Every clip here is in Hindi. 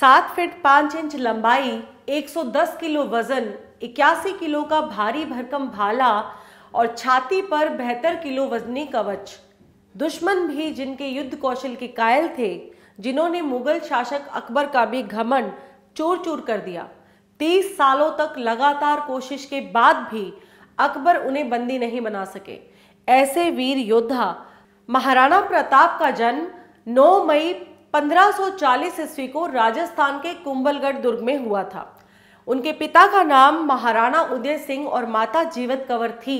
सात फीट पांच इंच लंबाई 110 किलो वजन इक्यासी किलो का भारी भरकम भाला और छाती पर बेहतर किलो वजनी कवच दुश्मन भी जिनके युद्ध कौशल के कायल थे जिन्होंने मुगल शासक अकबर का भी घमंड चोर चूर कर दिया तीस सालों तक लगातार कोशिश के बाद भी अकबर उन्हें बंदी नहीं बना सके ऐसे वीर योद्धा महाराणा प्रताप का जन्म 9 मई 1540 ईस्वी को राजस्थान के कुंभलगढ़ दुर्ग में हुआ था उनके पिता का नाम महाराणा उदय सिंह और माता जीवत कंवर थी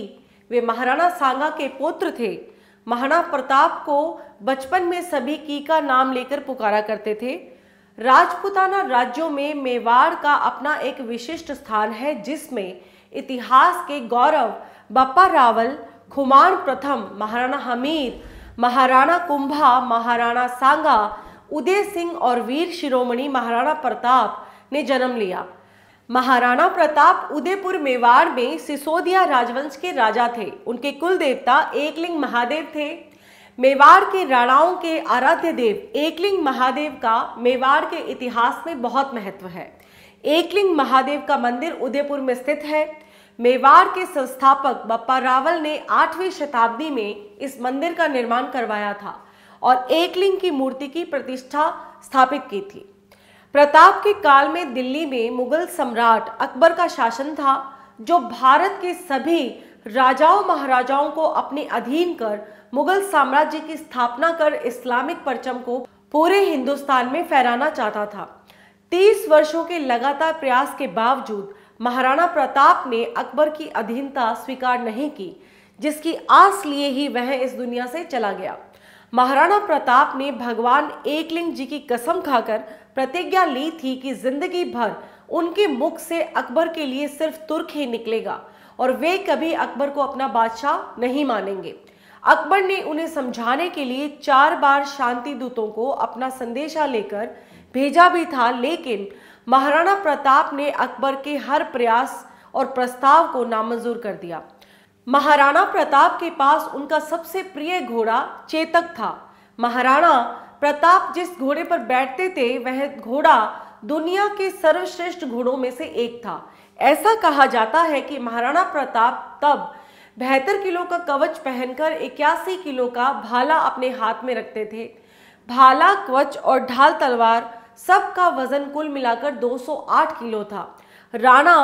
वे महाराणा सांगा के पुत्र थे महाराणा प्रताप को बचपन में सभी की का नाम लेकर पुकारा करते थे राजपुताना राज्यों में मेवाड़ का अपना एक विशिष्ट स्थान है जिसमें इतिहास के गौरव बप्पा रावल खुमान प्रथम महाराणा हमीर महाराणा कुंभा महाराणा सांगा उदय सिंह और वीर शिरोमणि महाराणा प्रताप ने जन्म लिया महाराणा प्रताप उदयपुर मेवाड़ में सिसोदिया राजवंश के राजा थे उनके कुल देवता एकलिंग महादेव थे मेवाड़ के राणाओं के आराध्य देव एकलिंग महादेव का मेवाड़ के इतिहास में बहुत महत्व है एकलिंग महादेव का मंदिर उदयपुर में स्थित है मेवाड़ के संस्थापक बप्पा रावल ने आठवीं शताब्दी में इस मंदिर का निर्माण करवाया था और एकलिंग की मूर्ति की प्रतिष्ठा स्थापित की थी प्रताप के काल में दिल्ली में मुगल सम्राट अकबर का शासन था जो भारत के सभी राजाओं महाराजाओं को अपने अधीन कर मुगल साम्राज्य की स्थापना कर इस्लामिक परचम को पूरे हिंदुस्तान में फहराना चाहता था तीस वर्षों के लगातार प्रयास के बावजूद महाराणा प्रताप ने अकबर की अधीनता स्वीकार नहीं की जिसकी आस लिए ही वह इस दुनिया से चला गया महाराणा प्रताप ने भगवान एकलिंग जी की कसम खाकर प्रतिज्ञा ली थी कि जिंदगी भर उनके मुख से अकबर के लिए सिर्फ तुर्क ही निकलेगा और वे कभी अकबर को अपना बादशाह नहीं मानेंगे अकबर ने उन्हें समझाने के लिए चार बार शांति दूतों को अपना संदेशा लेकर भेजा भी था लेकिन महाराणा प्रताप ने अकबर के हर प्रयास और प्रस्ताव को नामंजूर कर दिया महाराणा प्रताप के पास उनका सबसे प्रिय घोड़ा चेतक था महाराणा प्रताप जिस घोड़े पर बैठते थे वह घोड़ा दुनिया के सर्वश्रेष्ठ घोड़ों में से एक था ऐसा कहा जाता है कि महाराणा प्रताप तब बेहतर किलो का कवच पहनकर इक्यासी किलो का भाला अपने हाथ में रखते थे भाला कवच और ढाल तलवार सबका वजन कुल मिलाकर 208 किलो था राणा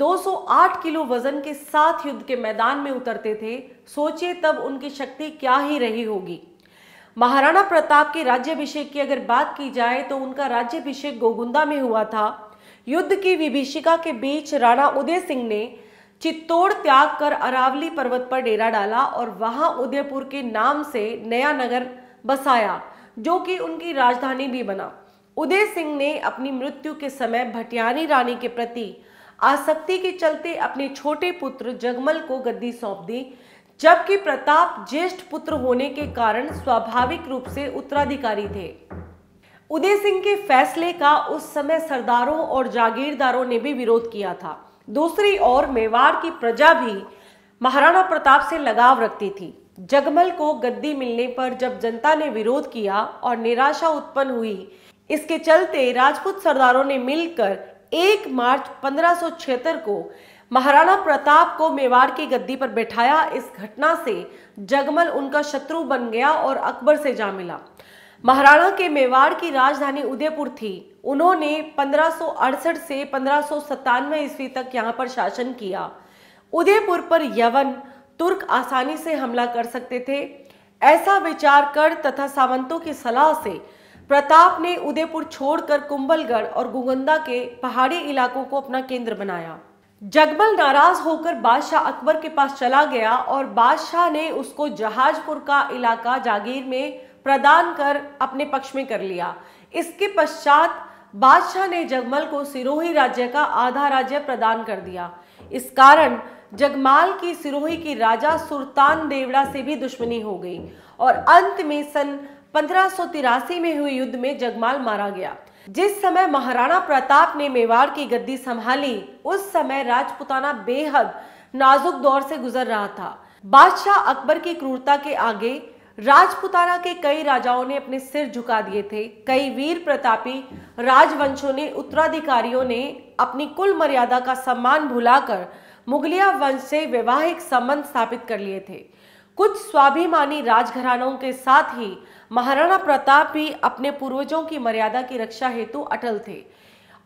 208 किलो वजन के साथ युद्ध के मैदान में उतरते थे सोचिए तब उनकी शक्ति क्या ही रही होगी महाराणा प्रताप के राज्यभिषेक की अगर बात की जाए तो उनका राज्यभिषेक गोगुंदा में हुआ था युद्ध की विभीषिका के बीच राणा उदय सिंह ने चित्तौड़ त्याग कर अरावली पर्वत पर डेरा डाला और वहां उदयपुर के नाम से नया नगर बसाया जो कि उनकी राजधानी भी बना उदय सिंह ने अपनी मृत्यु के समय भटियानी रानी के प्रति आसक्ति के चलते अपने छोटे पुत्र जगमल को गद्दी सौंप दी जबकि प्रताप ज्येष्ठ पुत्र होने के कारण स्वाभाविक रूप से उत्तराधिकारी थे उदय सिंह के फैसले का उस समय सरदारों और जागीरदारों ने भी विरोध किया था दूसरी ओर मेवाड़ की प्रजा भी महाराणा प्रताप से लगाव रखती थी जगमल को गद्दी मिलने पर जब जनता ने विरोध किया और निराशा उत्पन्न हुई इसके चलते राजपूत सरदारों ने मिलकर 1 मार्च पंद्रह को महाराणा प्रताप को मेवाड़ की गद्दी पर बैठाया इस घटना से जगमल उनका शत्रु बन गया और अकबर से जा मिला महाराणा के मेवाड़ की राजधानी उदयपुर थी उन्होंने 1568 से पंद्रह ईस्वी तक यहाँ पर शासन किया उदयपुर पर यवन तुर्क आसानी से हमला कर सकते थे ऐसा विचार कर तथा सावंतों की सलाह से प्रताप ने उदयपुर छोड़कर कुंबलगढ़ और गुगंदा के पहाड़ी इलाकों को अपना केंद्र बनाया जगबल नाराज होकर बादशाह अकबर के पास चला गया और बादशाह ने उसको जहाजपुर का इलाका जागीर में प्रदान कर अपने पक्ष में कर लिया इसके पश्चात बादशाह ने जगमल को सिरोही राज्य का आधा राज्य प्रदान कर दिया इस कारण जगमाल की सिरोही की राजा सुल्तान देवड़ा से भी दुश्मनी हो गई और अंत में सन पंद्रह में हुए युद्ध में जगमाल मारा गया जिस समय महाराणा प्रताप ने मेवाड़ की गद्दी संभाली उस समय राजपुताना बेहद नाजुक दौर से गुजर रहा था बादशाह अकबर की क्रूरता के आगे राजपुताना के कई राजाओं ने अपने सिर झुका दिए थे कई वीर प्रतापी राजवंशों ने उत्तराधिकारियों ने अपनी कुल मर्यादा का सम्मान भुलाकर मुगलिया वंश से वैवाहिक संबंध स्थापित कर लिए थे कुछ स्वाभिमानी राजघरानों के साथ ही महाराणा प्रताप भी अपने पूर्वजों की मर्यादा की रक्षा हेतु अटल थे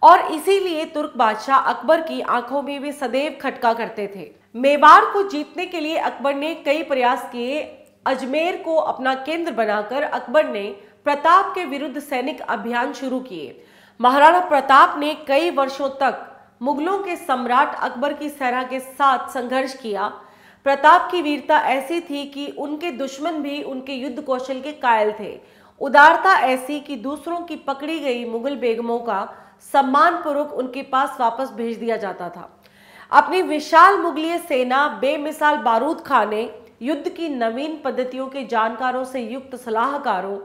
और इसीलिए तुर्क बादशाह अकबर की आंखों में वे सदैव खटका करते थे मेवाड़ को जीतने के लिए अकबर ने कई प्रयास किए अजमेर को अपना केंद्र बनाकर अकबर ने प्रताप के विरुद्ध सैनिक अभियान शुरू किए महाराणा प्रताप ने कई वर्षों तक मुगलों के सम्राट अकबर की सेना के साथ संघर्ष किया प्रताप की वीरता ऐसी थी कि उनके दुश्मन भी उनके युद्ध कौशल के कायल थे उदारता ऐसी कि दूसरों की पकड़ी गई मुगल बेगमों का सम्मान पूर्वक उनके पास वापस भेज दिया जाता था अपनी विशाल मुगलीय सेना बेमिसाल बारूद खाने युद्ध की नवीन पद्धतियों के जानकारों से युक्त सलाहकारों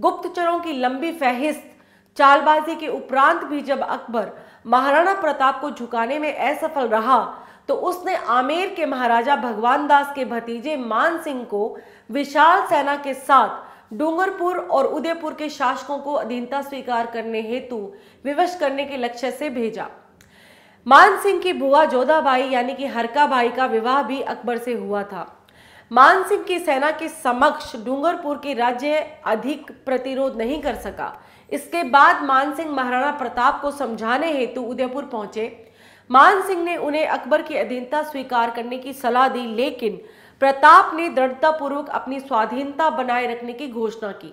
गुप्तचरों की लंबी फहिस्त चालबाजी के उपरांत भी जब अकबर महाराणा प्रताप को झुकाने में असफल रहा तो उसने आमेर के महाराजा भगवान दास के भतीजे मान सिंह को विशाल सेना के साथ डूंगरपुर और उदयपुर के शासकों को अधीनता स्वीकार करने हेतु विवश करने के लक्ष्य से भेजा मान सिंह की बुआ जोधाबाई यानी कि हरकाबाई का विवाह भी अकबर से हुआ था मान सिंह की सेना के समक्ष डूंगरपुर के राज्य अधिक प्रतिरोध नहीं कर सका इसके बाद मान सिंह महाराणा प्रताप को समझाने हेतु उदयपुर पहुंचे मान सिंह ने उन्हें अकबर की अधीनता स्वीकार करने की सलाह दी लेकिन प्रताप ने दृढ़तापूर्वक अपनी स्वाधीनता बनाए रखने की घोषणा की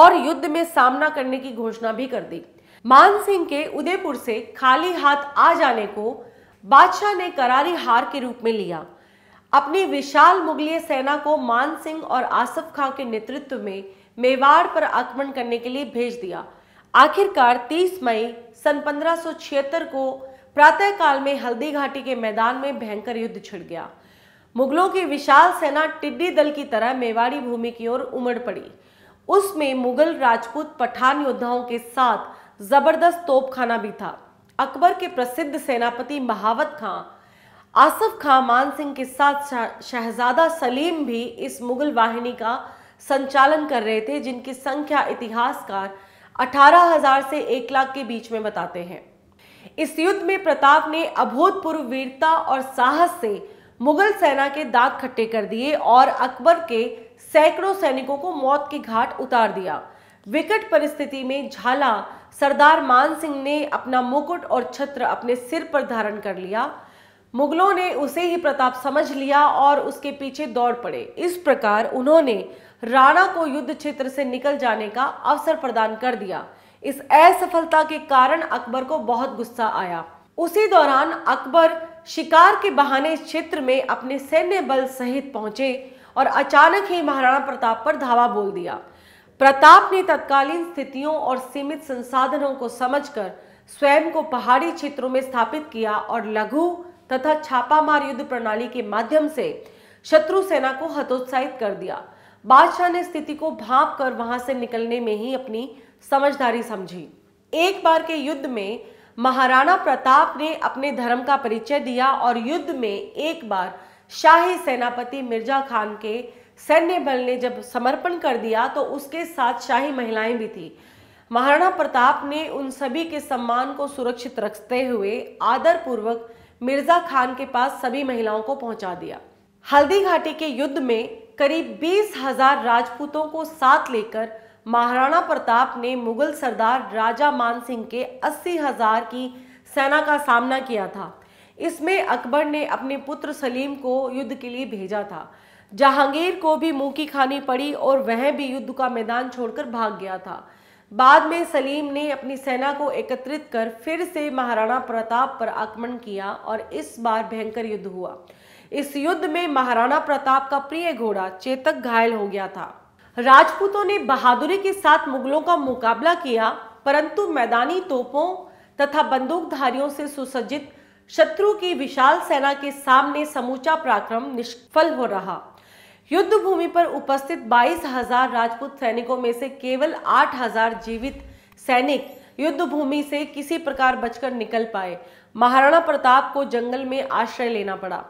और युद्ध में सामना करने की घोषणा भी कर दी मान सिंह के उदयपुर से खाली हाथ आ जाने को बादशाह ने करारी हार के रूप में लिया अपनी विशाल मुगलीय सेना को मान सिंह और आसफ खां के नेतृत्व में मेवाड़ पर आक्रमण करने के लिए भेज दिया आखिरकार 30 मई सन पंद्रह को प्रातः काल में हल्दी घाटी के मैदान में भयंकर युद्ध छिड़ गया मुगलों की विशाल सेना टिड्डी दल की तरह मेवाड़ी भूमि की ओर उमड़ पड़ी उसमें मुगल राजपूत पठान योद्धाओं के साथ जबरदस्त तोपखाना भी था अकबर के प्रसिद्ध सेनापति महावत खां आसफ खां मान सिंह के साथ शहजादा सलीम भी इस मुगल वाहिनी का संचालन कर रहे थे जिनकी संख्या इतिहासकार 18,000 से 1 लाख के बीच में बताते हैं इस युद्ध में प्रताप ने अभूतपूर्व वीरता और साहस से मुगल सेना के दांत खट्टे कर दिए और अकबर के सैकड़ों सैनिकों को मौत के घाट उतार दिया विकट परिस्थिति में झाला सरदार मान सिंह ने अपना मुकुट और छत्र अपने सिर पर धारण कर लिया मुगलों ने उसे ही प्रताप समझ लिया और उसके पीछे दौड़ पड़े इस प्रकार उन्होंने राणा को युद्ध क्षेत्र से निकल जाने का अवसर प्रदान कर दिया इस असफलता के कारण अकबर को बहुत गुस्सा आया उसी दौरान अकबर शिकार के बहाने क्षेत्र में अपने सैन्य बल सहित पहुंचे और अचानक ही महाराणा प्रताप पर धावा बोल दिया प्रताप ने तत्कालीन स्थितियों और सीमित संसाधनों को समझकर स्वयं को पहाड़ी क्षेत्रों में स्थापित किया और लघु तथा छापामार युद्ध प्रणाली के माध्यम से शत्रु सेना को हतोत्साहित कर दिया बादशाह ने स्थिति को भाप कर वहां से निकलने में ही अपनी समझदारी समझी एक बार के युद्ध में महाराणा प्रताप ने अपने धर्म का परिचय दिया और युद्ध में एक बार शाही सेनापति मिर्जा खान के सैन्य बल ने जब समर्पण कर दिया तो उसके साथ शाही महिलाएं भी थी महाराणा प्रताप ने उन सभी के सम्मान को सुरक्षित रखते हुए आदर पूर्वक मिर्जा खान के पास सभी महिलाओं को पहुंचा दिया हल्दी घाटी के युद्ध में करीब बीस हजार राजपूतों को साथ लेकर महाराणा प्रताप ने मुगल सरदार राजा मान सिंह के अस्सी हजार की सेना का सामना किया था इसमें अकबर ने अपने पुत्र सलीम को युद्ध के लिए भेजा था जहांगीर को भी मुंह की खानी पड़ी और वह भी युद्ध का मैदान छोड़कर भाग गया था बाद में सलीम ने अपनी सेना को एकत्रित कर फिर से महाराणा प्रताप पर आक्रमण किया और इस बार भयंकर युद्ध हुआ इस युद्ध में महाराणा प्रताप का प्रिय घोड़ा चेतक घायल हो गया था राजपूतों ने बहादुरी के साथ मुगलों का मुकाबला किया परंतु मैदानी तोपों तथा बंदूकधारियों से सुसज्जित शत्रु की विशाल सेना के सामने समूचा पराक्रम निष्फल हो रहा युद्ध भूमि पर उपस्थित 22,000 राजपूत सैनिकों में से केवल 8,000 जीवित सैनिक युद्ध भूमि से किसी प्रकार बचकर निकल पाए महाराणा प्रताप को जंगल में आश्रय लेना पड़ा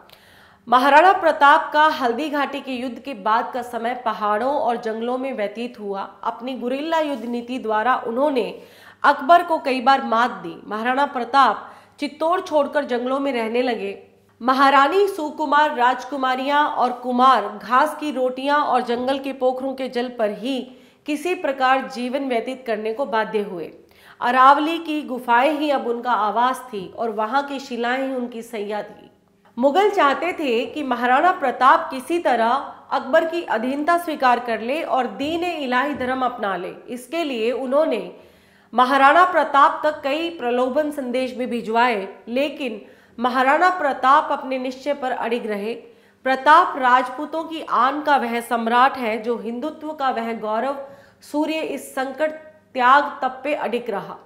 महाराणा प्रताप का हल्दी घाटी के युद्ध के बाद का समय पहाड़ों और जंगलों में व्यतीत हुआ अपनी गुरिल्ला युद्ध नीति द्वारा उन्होंने अकबर को कई बार मात दी महाराणा प्रताप चित्तौड़ छोड़कर जंगलों में रहने लगे महारानी सुकुमार राजकुमारियां और कुमार घास की रोटियां और जंगल के पोखरों के जल पर ही किसी प्रकार जीवन व्यतीत करने को बाध्य हुए अरावली की गुफाएं ही अब उनका आवास थी और वहां की शिलाएं ही उनकी सैया थी मुगल चाहते थे कि महाराणा प्रताप किसी तरह अकबर की अधीनता स्वीकार कर ले और दीन इलाही धर्म अपना ले इसके लिए उन्होंने महाराणा प्रताप तक कई प्रलोभन संदेश भी भिजवाए लेकिन महाराणा प्रताप अपने निश्चय पर अड़िग रहे प्रताप राजपूतों की आन का वह सम्राट है जो हिंदुत्व का वह गौरव सूर्य इस संकट त्याग तप पे अडिक रहा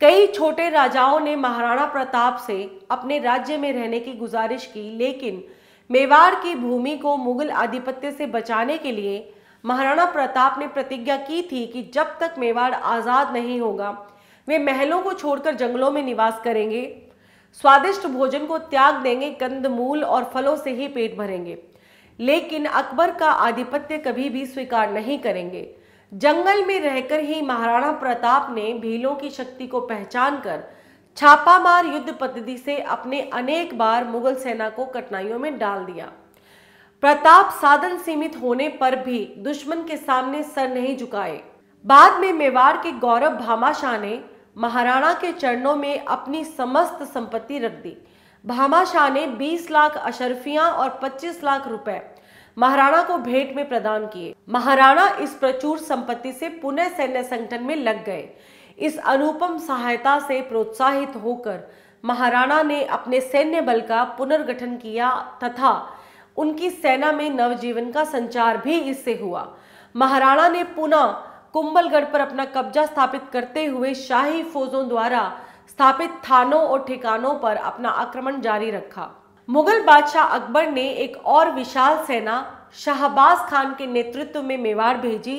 कई छोटे राजाओं ने महाराणा प्रताप से अपने राज्य में रहने की गुजारिश की लेकिन मेवाड़ की भूमि को मुगल आधिपत्य से बचाने के लिए महाराणा प्रताप ने प्रतिज्ञा की थी कि जब तक मेवाड़ आज़ाद नहीं होगा वे महलों को छोड़कर जंगलों में निवास करेंगे स्वादिष्ट भोजन को त्याग देंगे कंदमूल और फलों से ही पेट भरेंगे लेकिन अकबर का आधिपत्य कभी भी स्वीकार नहीं करेंगे जंगल में रहकर ही महाराणा प्रताप ने भीलों की शक्ति को पहचान कर छापामार युद्ध पद्धति से अपने अनेक बार मुगल सेना को कठिनाइयों में डाल दिया प्रताप साधन सीमित होने पर भी दुश्मन के सामने सर नहीं झुकाए बाद में मेवाड़ के गौरव भामाशाह ने महाराणा के चरणों में अपनी समस्त संपत्ति रख दी भामाशाह ने 20 लाख अशरफियां और 25 लाख रुपए महाराणा को भेंट में प्रदान किए महाराणा इस प्रचुर संपत्ति से पुनः सैन्य संगठन में लग गए इस अनुपम सहायता से प्रोत्साहित होकर महाराणा ने अपने सैन्य बल का पुनर्गठन किया तथा उनकी सेना में नवजीवन का संचार भी इससे हुआ महाराणा ने पुनः कुंभलगढ़ पर अपना कब्जा स्थापित करते हुए शाही फौजों द्वारा स्थापित थानों और ठिकानों पर अपना आक्रमण जारी रखा मुगल बादशाह अकबर ने एक और विशाल सेना शाहबाज खान के नेतृत्व में मेवाड़ भेजी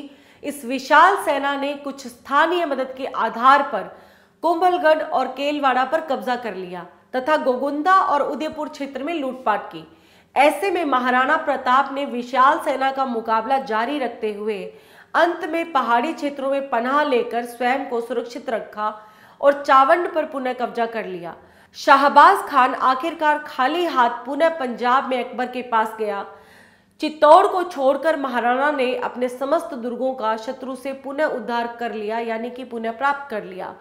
इस विशाल सेना ने कुछ स्थानीय मदद के आधार पर कुंभलगढ़ और केलवाड़ा पर कब्जा कर लिया तथा गोगुंदा और उदयपुर क्षेत्र में लूटपाट की ऐसे में महाराणा प्रताप ने विशाल सेना का मुकाबला जारी रखते हुए अंत में पहाड़ी क्षेत्रों में पनाह लेकर स्वयं को सुरक्षित रखा और चावंड पर पुनः कब्जा कर लिया शाहबाज खान आखिरकार खाली हाथ पुनः पंजाब में अकबर के पास गया चित्तौड़ को छोड़कर महाराणा ने अपने समस्त दुर्गों का शत्रु से पुनः उद्धार कर लिया यानी कि पुनः प्राप्त कर लिया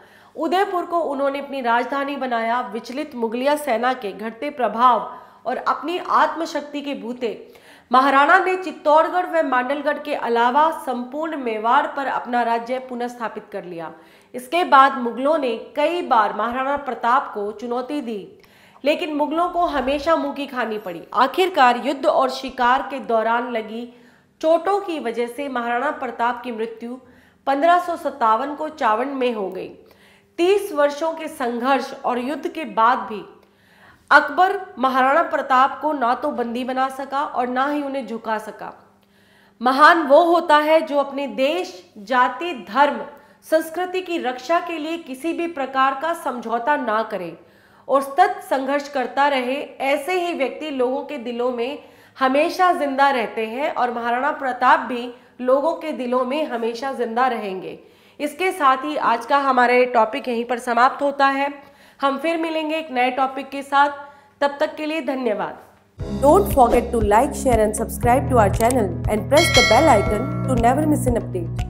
उदयपुर को उन्होंने अपनी राजधानी बनाया विचलित मुगलिया सेना के घटते प्रभाव और अपनी आत्मशक्ति के बूते महाराणा ने चित्तौड़गढ़ व मांडलगढ़ के अलावा संपूर्ण मेवाड़ पर अपना राज्य पुनर्स्थापित कर लिया इसके बाद मुगलों ने कई बार महाराणा प्रताप को चुनौती दी लेकिन मुगलों को हमेशा मुंह की खानी पड़ी आखिरकार युद्ध और शिकार के दौरान लगी चोटों की वजह से महाराणा प्रताप की मृत्यु पंद्रह को चावन में हो गई तीस वर्षों के संघर्ष और युद्ध के बाद भी अकबर महाराणा प्रताप को ना तो बंदी बना सका और ना ही उन्हें झुका सका महान वो होता है जो अपने देश जाति धर्म संस्कृति की रक्षा के लिए किसी भी प्रकार का समझौता ना करे और सतत संघर्ष करता रहे ऐसे ही व्यक्ति लोगों के दिलों में हमेशा जिंदा रहते हैं और महाराणा प्रताप भी लोगों के दिलों में हमेशा जिंदा रहेंगे इसके साथ ही आज का हमारे टॉपिक यहीं पर समाप्त होता है हम फिर मिलेंगे एक नए टॉपिक के साथ तब तक के लिए धन्यवाद don't forget to like share and subscribe to our channel and press the bell icon to never miss an update